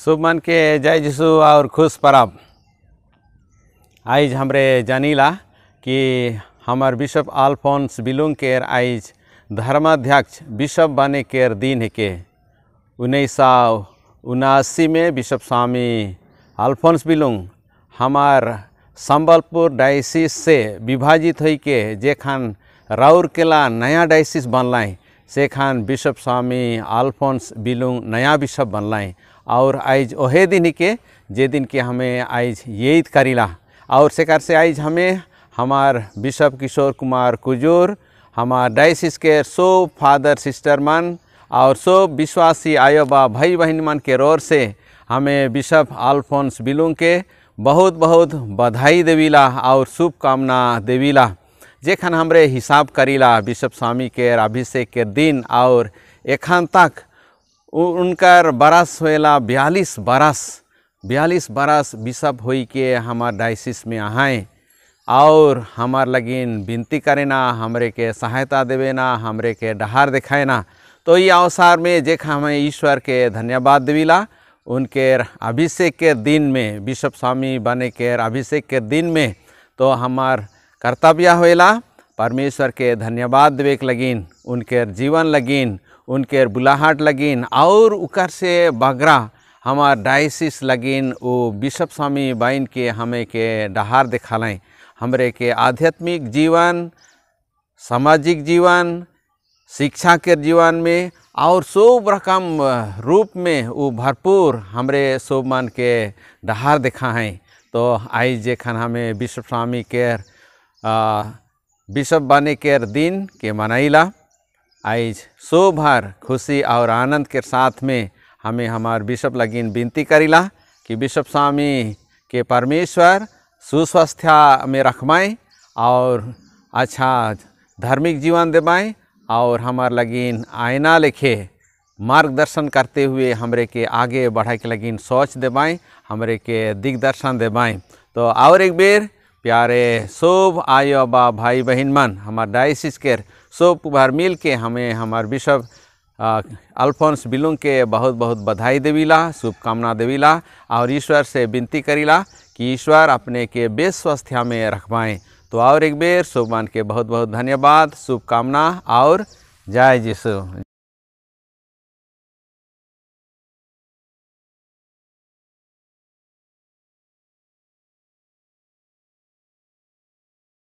शुभ मन के जय जीशु और खुश परब आइज हमरे जानीला कि हमार बिशप आल्फोंस बिलुंग केर आइज धर्माध्यक्ष बिशप बने केर दिन के उन्नीस सौ उनासी में बिशप स्वामी अल्फोन्स बिलुंग हमार संबलपुर डायसिस से विभाजित हो के जेखान राउरकेला नया डायसिस बनलाई खान बिशप स्वामी आल्फोंस बिलुंग नया बिशप बनलाएँ और आज ओहे दिन के जे दिन के हमें आज ये करीला और सेकार से आज हमें हमार बिशप किशोर कुमार कुजूर हमार डाइसिस के सो फादर सिस्टर मन और सो विश्वासी आयोबा भाई बहन मन के रोर से हमें बिशप आल्फोंस बिलुंग के बहुत बहुत बधाई देवीला और शुभकामना देवीला जेखन हमरे हिसाब करीला बिशप स्वामी के अभिषेक के दिन और एखन तक उनकर बरस होएला बयालीस बरस बयालीस बरस बिशप हो के हमार डायसिस में आए और हमार लगिन विनती करेना हमरे के सहायता देवे ना हमरे के डहार दिखाए ना तो ये अवसर में जेख हमें ईश्वर के धन्यवाद देवीला उनके अभिषेक के दिन में बिशप स्वामी बने के अभिषेक के दिन में तो हमार कर्तव्य होएला परमेश्वर के धन्यवाद देवे लगिन उनके जीवन लगिन उनके बुलाहट लगिन और उकर से बगरा हमार डायसिस लगिन वो बिशप स्वामी बाइन के हमें के डहार दिखालें हमरे के आध्यात्मिक जीवन सामाजिक जीवन शिक्षा के जीवन में और सब रकम रूप में वो भरपूर हमरे सब मन के डहार दिखा हैं तो आई जेखन हमें विश्व स्वामी केर विश्व बने के दिन के मनाइला आइज सोभर खुशी और आनंद के साथ में हमें हमार विश्व लगिन विनती करीला कि विश्व स्वामी के परमेश्वर सुस्वास्थ्य में रखमाएँ और अच्छा धार्मिक जीवन देवाएँ और हमार लगिन आयना लिखे मार्गदर्शन करते हुए हमरे के आगे बढ़ा के लगिन सोच देवाएँ हमरे के दिग्दर्शन देवाएँ तो और एक बेर प्यारे सब आयो बा भाई बहन मन हमार डायसिस के सब उभार मिल के हमें हमार विश्व अल्फोंस बिलुंग के बहुत बहुत बधाई देवीला शुभकामना देवीला और ईश्वर से विनती करीला कि ईश्वर अपने के बेस स्वास्थ्य में रखवाएँ तो और एक बेर शुभमान के बहुत बहुत धन्यवाद शुभकामना और जय जीशु